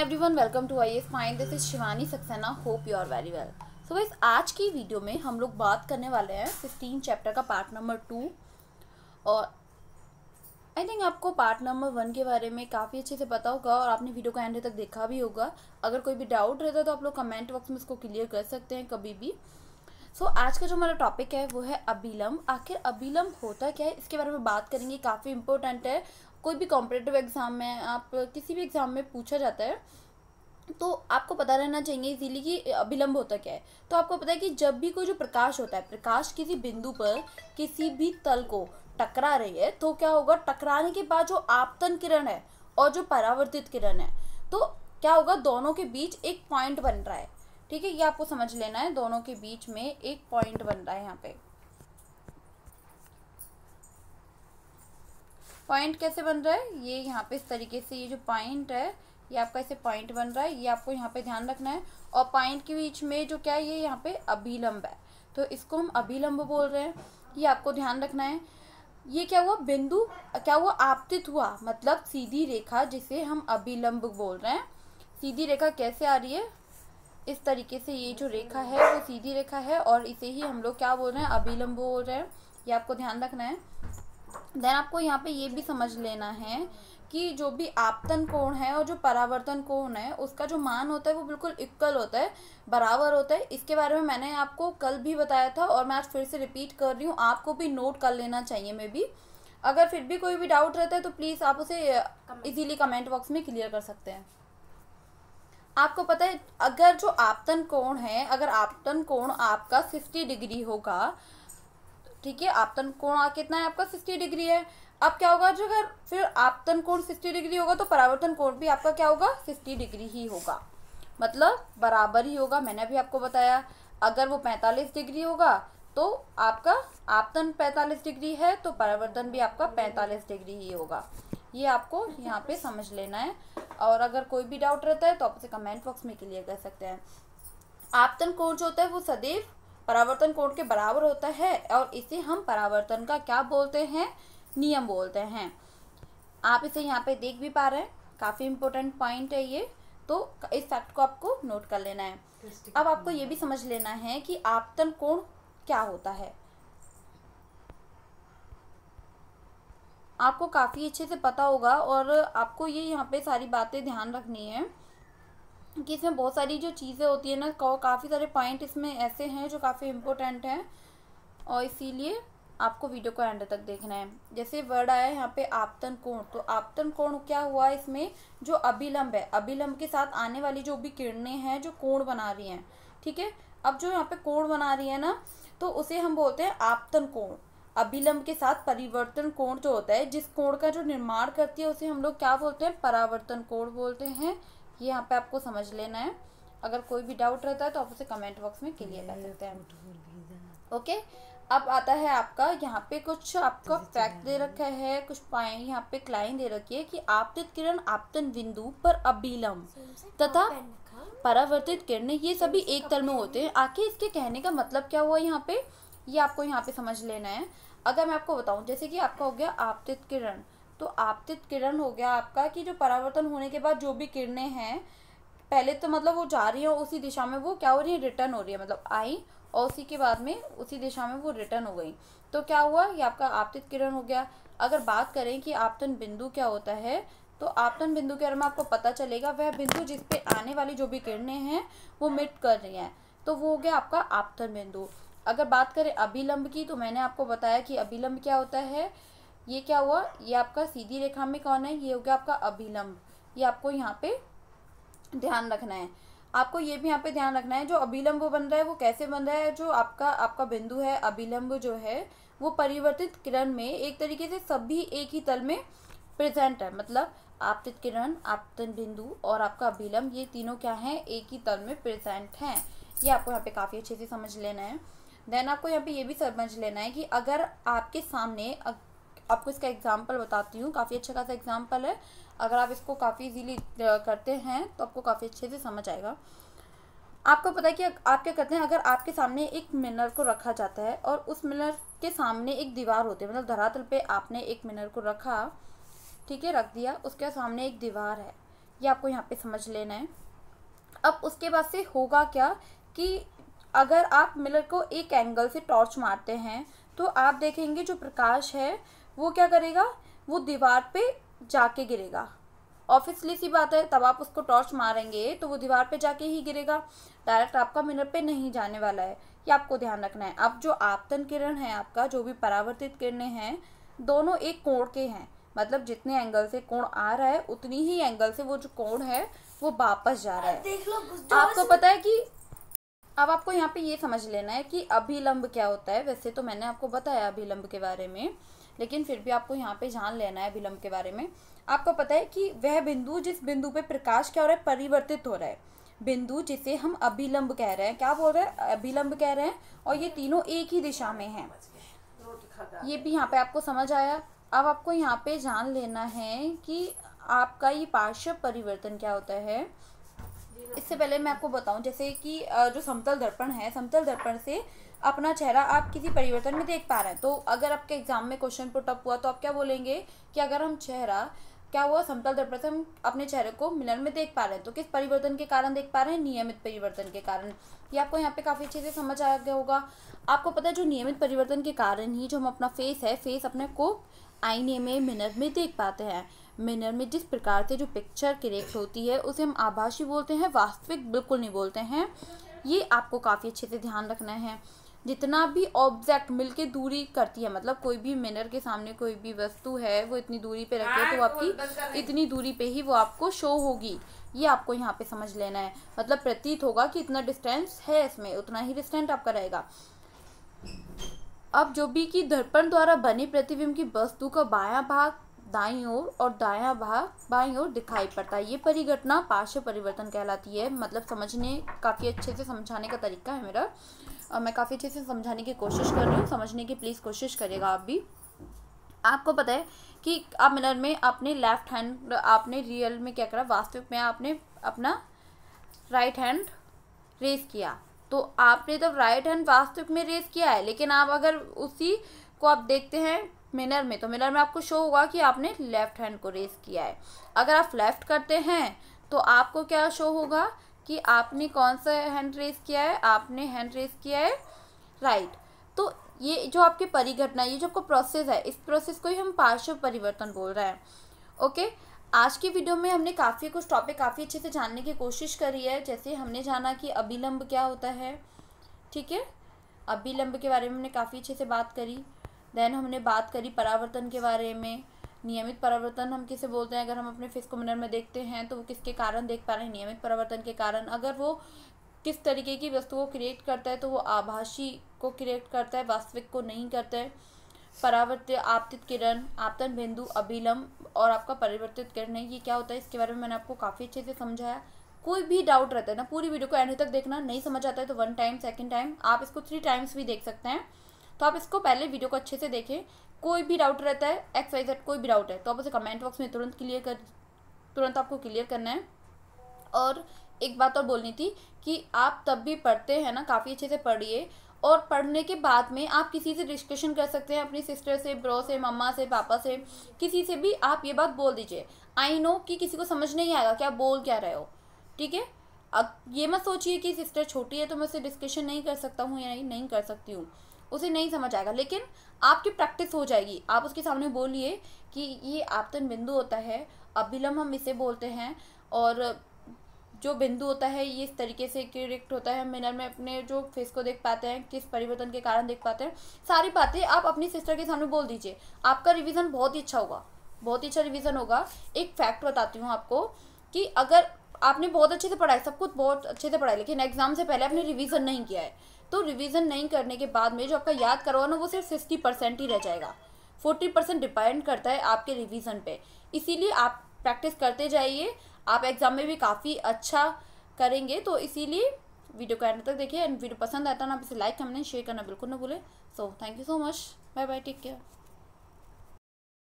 everyone welcome to I S mind this is Shivani Saxena hope you are very well so इस आज की video में हम लोग बात करने वाले हैं फिफ्टीन चैप्टर का पार्ट नंबर टू और आई थिंक आपको पार्ट नंबर वन के बारे में काफ़ी अच्छे से पता होगा और आपने वीडियो का एंड तक देखा भी होगा अगर कोई भी डाउट रहता है तो आप लोग कमेंट बॉक्स में इसको क्लियर कर सकते हैं कभी भी सो so, आज का जो हमारा टॉपिक है वो है अभिलम्ब आखिर अभिलम्ब होता क्या है इसके बारे में बात करेंगे काफ़ी इंपॉर्टेंट है कोई भी कॉम्पिटेटिव एग्ज़ाम में आप किसी भी एग्ज़ाम में पूछा जाता है तो आपको पता रहना चाहिए इजीली कि अभिलंब होता क्या है तो आपको पता है कि जब भी कोई जो प्रकाश होता है प्रकाश किसी बिंदु पर किसी भी तल को टकरा रही है तो क्या होगा टकराने के बाद जो आपतन किरण है और जो परावर्तित किरण है तो क्या होगा दोनों के बीच एक पॉइंट बन रहा है ठीक है ये आपको समझ लेना है दोनों के बीच में एक पॉइंट बन रहा है यहाँ पे पॉइंट कैसे बन रहा है ये यहाँ पे इस तरीके से ये जो पॉइंट है ये आपका ऐसे पॉइंट बन रहा है ये आपको यहाँ पे ध्यान रखना है और पॉइंट के बीच में जो क्या है ये यहाँ पे अभिलंब है तो इसको हम अभिलंब बोल रहे हैं ये आपको ध्यान रखना है ये क्या हुआ बिंदु क्या हुआ आपतित हुआ मतलब सीधी रेखा जिसे हम अभिलंब बोल रहे हैं सीधी रेखा कैसे आ रही है इस तरीके से ये जो रेखा है वो सीधी रेखा है और इसे ही हम लोग क्या बोल रहे हैं अभिलंब बोल रहे हैं ये आपको ध्यान रखना है देन आपको यहाँ पे ये भी समझ लेना है कि जो भी आपतन कोण है और जो परावर्तन कोण है उसका जो मान होता है वो बिल्कुल इक्वल होता है बराबर होता है इसके बारे में मैंने आपको कल भी बताया था और मैं आज फिर से रिपीट कर रही हूँ आपको भी नोट कर लेना चाहिए मे भी अगर फिर भी कोई भी डाउट रहता है तो प्लीज़ आप उसे इजीली कमेंट बॉक्स में क्लियर कर सकते हैं आपको पता है अगर जो आपतन कोण है अगर आपतन कोण आपका सिक्सटी डिग्री होगा ठीक है आपतन कोण कितना है आपका सिक्सटी डिग्री है अब क्या होगा जो अगर फिर आपतन कोण सिक्सटी डिग्री होगा तो परावर्तन कोण भी आपका क्या होगा सिक्सटी डिग्री ही होगा मतलब बराबर ही होगा मैंने अभी आपको बताया अगर वो पैंतालीस डिग्री होगा तो आपका आपतन पैंतालीस डिग्री है तो परावर्तन भी आपका पैंतालीस डिग्री ही होगा ये आपको यहाँ पे समझ लेना है और अगर कोई भी डाउट रहता है तो आप उसे कमेंट बॉक्स में क्लियर कर सकते हैं आपतन कोण जो होता है वो सदैव परावर्तन कोण के बराबर होता है और इसे हम परावर्तन का क्या बोलते हैं नियम बोलते हैं आप इसे यहाँ पे देख भी पा रहे हैं काफ़ी इंपॉर्टेंट पॉइंट है ये तो इस फैक्ट को आपको नोट कर लेना है अब आपको ये भी समझ लेना है कि आपतन कोण क्या होता है आपको काफ़ी अच्छे से पता होगा और आपको ये यहाँ पे सारी बातें ध्यान रखनी है कि इसमें बहुत सारी जो चीज़ें होती है ना काफ़ी सारे पॉइंट इसमें ऐसे हैं जो काफ़ी इम्पोर्टेंट हैं और इसीलिए आपको वीडियो को एंड तक देखना है जैसे वर्ड आया यहाँ पे आपतन कोण तो आपतन कोण क्या हुआ इसमें जो अभिलंब है अभिलंब के साथ आने वाली जो भी किरणें हैं जो कोण बना रही हैं ठीक है अब जो यहाँ पे कोण बना रही है ना तो उसे हम बोलते हैं आपतन कोण अभिलंब के साथ परिवर्तन कोण जो होता है जिस कोण का जो निर्माण करती है उसे हम लोग क्या बोलते हैं परावर्तन कोण बोलते हैं ये यहाँ पे आपको समझ लेना है अगर कोई भी डाउट रहता है तो आप उसे कमेंट बॉक्स में क्लियर कर सकते हैं ओके अब आता है आपका यहाँ पे कुछ आपका फैक्ट दे रखा है कुछ पाए यहाँ पे क्लाइन दे रखी है कि आपतित किरण आपतन बिंदु पर अबिलम तथा परावर्तित किरण ये सभी तो एक तल में होते हैं आखिर इसके कहने का मतलब क्या हुआ यहाँ पे ये यह आपको यहाँ पे समझ लेना है अगर मैं आपको बताऊँ जैसे कि आपका हो गया आपतित किरण तो आपतित किरण हो गया आपका कि जो परावर्तन होने के बाद जो भी किरणें हैं पहले तो मतलब वो जा रही है उसी दिशा में वो क्या हो रही है रिटर्न हो रही है मतलब आई और उसी के बाद में उसी दिशा में वो रिटर्न हो गई तो क्या हुआ ये आपका आपतित किरण हो गया अगर बात करें कि आपतन बिंदु क्या होता है तो आपतन बिंदु के बारे में आपको पता चलेगा वह बिंदु जिस पे आने वाली जो भी किरणें हैं वो मिट कर रही हैं तो वो हो गया आपका आपतन बिंदु अगर बात करें अभिलंब की तो मैंने आपको बताया कि अभिलंब क्या होता है ये क्या हुआ ये आपका सीधी रेखा में कौन है ये हो गया आपका अभिलंब ये आपको यहाँ पे ध्यान रखना है आपको ये भी यहाँ पे ध्यान रखना है जो अभिलंब बन रहा है वो कैसे बन रहा है जो आपका आपका बिंदु है अभिलंब जो है वो परिवर्तित किरण में एक तरीके से सभी एक ही तल में प्रेजेंट है मतलब आपतित किरण आपतन बिंदु और आपका अभिलंब ये तीनों क्या है एक ही तल में प्रेजेंट हैं ये आपको यहाँ पे काफ़ी अच्छे से समझ लेना है देन आपको यहाँ पे ये भी समझ लेना है कि अगर आपके सामने आपको इसका एग्जाम्पल बताती हूँ काफ़ी अच्छा खासा एग्जाम्पल है अगर आप इसको काफ़ी इजीली करते हैं तो आपको काफ़ी अच्छे से समझ आएगा आपको पता है कि आप क्या करते हैं अगर आपके सामने एक मिनर को रखा जाता है और उस मिनर के सामने एक दीवार होती है मतलब धरातल पर आपने एक मिनर को रखा ठीक है रख दिया उसके सामने एक दीवार है ये आपको यहाँ पर समझ लेना है अब उसके बाद से होगा क्या कि अगर आप मिलर को एक एंगल से टॉर्च मारते हैं तो आप देखेंगे जो प्रकाश है वो क्या करेगा वो दीवार पे जाके गिरेगा ऑफिसली सी बात है तब आप उसको टॉर्च मारेंगे तो वो दीवार पे जाके ही गिरेगा डायरेक्ट आपका मिनर पे नहीं जाने वाला है ये आपको ध्यान रखना है अब जो आपतन किरण है आपका जो भी परावर्तित किरणें हैं दोनों एक कोण के हैं मतलब जितने एंगल से कोण आ रहा है उतनी ही एंगल से वो जो कोण है वो वापस जा रहा है आपको पता है कि अब आपको यहाँ पे ये समझ लेना है कि अभिलंब क्या होता है वैसे तो मैंने आपको बताया अभिलंब के बारे में लेकिन फिर भी आपको यहाँ पे जान लेना है अभिलंब के बारे में आपको पता है कि वह बिंदु जिस बिंदु पे प्रकाश क्या हो रहा है परिवर्तित हो रहा है बिंदु जिसे हम अभिलंब कह रहे हैं क्या बोल रहे हैं अभिलंब कह रहे हैं और ये तीनों एक ही दिशा में है ये भी यहाँ पे आपको समझ आया अब आपको यहाँ पे जान लेना है कि आपका ये पार्श्व परिवर्तन क्या होता है इससे पहले मैं आपको बताऊं जैसे कि जो समतल दर्पण है समतल दर्पण से अपना चेहरा आप किसी परिवर्तन में देख पा रहे हैं तो अगर आपके एग्जाम में क्वेश्चन पुटअप हुआ तो आप क्या बोलेंगे कि अगर हम चेहरा क्या हुआ समतल दर्पण से हम अपने चेहरे को मिलन में देख पा रहे हैं तो किस परिवर्तन के कारण देख पा रहे हैं नियमित परिवर्तन के कारण ये आपको यहाँ पे काफ़ी अच्छे से समझ आ गया होगा आपको पता है जो नियमित परिवर्तन के कारण ही जो हम अपना फेस है फेस अपने को आईने में मिनर में देख पाते हैं मिनर में जिस प्रकार से जो पिक्चर क्रिएट होती है उसे हम आभाषी बोलते हैं वास्तविक बिल्कुल नहीं बोलते हैं ये आपको काफ़ी अच्छे से ध्यान रखना है जितना भी ऑब्जेक्ट मिलके दूरी करती है मतलब कोई भी मिनर के सामने कोई भी वस्तु है वो इतनी दूरी पे रखे तो आपकी इतनी दूरी पे ही वो आपको शो होगी ये आपको यहाँ पे समझ लेना है मतलब प्रतीत होगा कि इतना डिस्टेंस है इसमें उतना ही डिस्टेंस आपका रहेगा अब जो भी कि दर्पण द्वारा बने प्रतिबिंब की वस्तु का बाया भाग दाई ओर और दाया भाग बाई ओर दिखाई पड़ता है ये परिघटना पार्श्व परिवर्तन कहलाती है मतलब समझने काफ़ी अच्छे से समझाने का तरीका है मेरा और मैं काफ़ी अच्छे से समझाने की कोशिश कर रही हूँ समझने की प्लीज़ कोशिश करिएगा आप भी आपको पता है कि आप मिनर में आपने लेफ्ट हैंड आपने रियल में क्या करा वास्तविक में आपने अपना राइट हैंड रेस किया तो आपने तो राइट हैंड वास्तविक में रेस किया है लेकिन आप अगर उसी को आप देखते हैं मिनर में तो मिनर में आपको शो होगा कि आपने लेफ्ट हैंड को रेस किया है अगर आप लेफ्ट करते हैं तो आपको क्या शो होगा कि आपने कौन सा हैंड रेस किया है आपने हैंड रेस किया है राइट तो ये जो आपके परिघटना ये जो आपका प्रोसेस है इस प्रोसेस को ही हम पार्श्व परिवर्तन बोल रहे हैं ओके आज की वीडियो में हमने काफ़ी कुछ टॉपिक काफ़ी अच्छे से जानने की कोशिश करी है जैसे हमने जाना कि अभिलंब क्या होता है ठीक है अभिलंब के बारे में हमने काफ़ी अच्छे से बात करी देन हमने बात करी परावर्तन के बारे में नियमित परावर्तन हम किसे बोलते हैं अगर हम अपने मिनर में देखते हैं तो वो किसके कारण देख पा रहे हैं नियमित परावर्तन के कारण अगर वो किस तरीके की वस्तु को क्रिएट करता है तो वो आभाषी को क्रिएट करता है वास्तविक को नहीं करता है परावर्तित आपतित किरण आपतन बिंदु अभिलम्ब और आपका परिवर्तित किरण है ये क्या होता है इसके बारे में मैंने आपको काफ़ी अच्छे से समझाया कोई भी डाउट रहता है ना पूरी वीडियो को एंड तक देखना नहीं समझ आता है तो वन टाइम सेकेंड टाइम आप इसको थ्री टाइम्स भी देख सकते हैं तो आप इसको पहले वीडियो को अच्छे से देखें कोई भी डाउट रहता है एक्स वाई जेड कोई भी डाउट है तो आप उसे कमेंट बॉक्स में तुरंत क्लियर कर तुरंत आपको क्लियर करना है और एक बात और बोलनी थी कि आप तब भी पढ़ते हैं ना काफ़ी अच्छे से पढ़िए और पढ़ने के बाद में आप किसी से डिस्कशन कर सकते हैं अपनी सिस्टर से ब्रो से मम्मा से पापा से किसी से भी आप ये बात बोल दीजिए आई नो कि किसी को समझ नहीं आएगा क्या बोल क्या रहे हो ठीक है अब ये मत सोचिए कि सिस्टर छोटी है तो मैं उससे डिस्कशन नहीं कर सकता हूँ या नहीं, नहीं कर सकती हूँ उसे नहीं समझ आएगा लेकिन आपकी प्रैक्टिस हो जाएगी आप उसके सामने बोलिए कि ये आपतन बिंदु होता है अभिलम्ब हम इसे बोलते हैं और जो बिंदु होता है ये इस तरीके से क्रिक्ट होता है मिनर में अपने जो फेस को देख पाते हैं किस परिवर्तन के कारण देख पाते हैं सारी बातें आप अपनी सिस्टर के सामने बोल दीजिए आपका रिविज़न बहुत ही अच्छा होगा बहुत ही अच्छा रिविज़न होगा एक फैक्ट बताती हूँ आपको कि अगर आपने बहुत अच्छे से पढ़ाया सब कुछ बहुत अच्छे से पढ़ाया लेकिन एग्ज़ाम से पहले आपने रिविज़न नहीं किया है तो रिवीजन नहीं करने के बाद में जो आपका याद करवाना वो सिर्फ सिक्सटी परसेंट ही रह जाएगा फोर्टी परसेंट डिपेंड करता है आपके रिवीजन पे इसीलिए आप प्रैक्टिस करते जाइए आप एग्ज़ाम में भी काफ़ी अच्छा करेंगे तो इसीलिए वीडियो को एंड तक देखिए एंड वीडियो पसंद आता ना आप इसे लाइक कमेंट शेयर करना बिल्कुल ना भूलें so thank you so much bye bye take care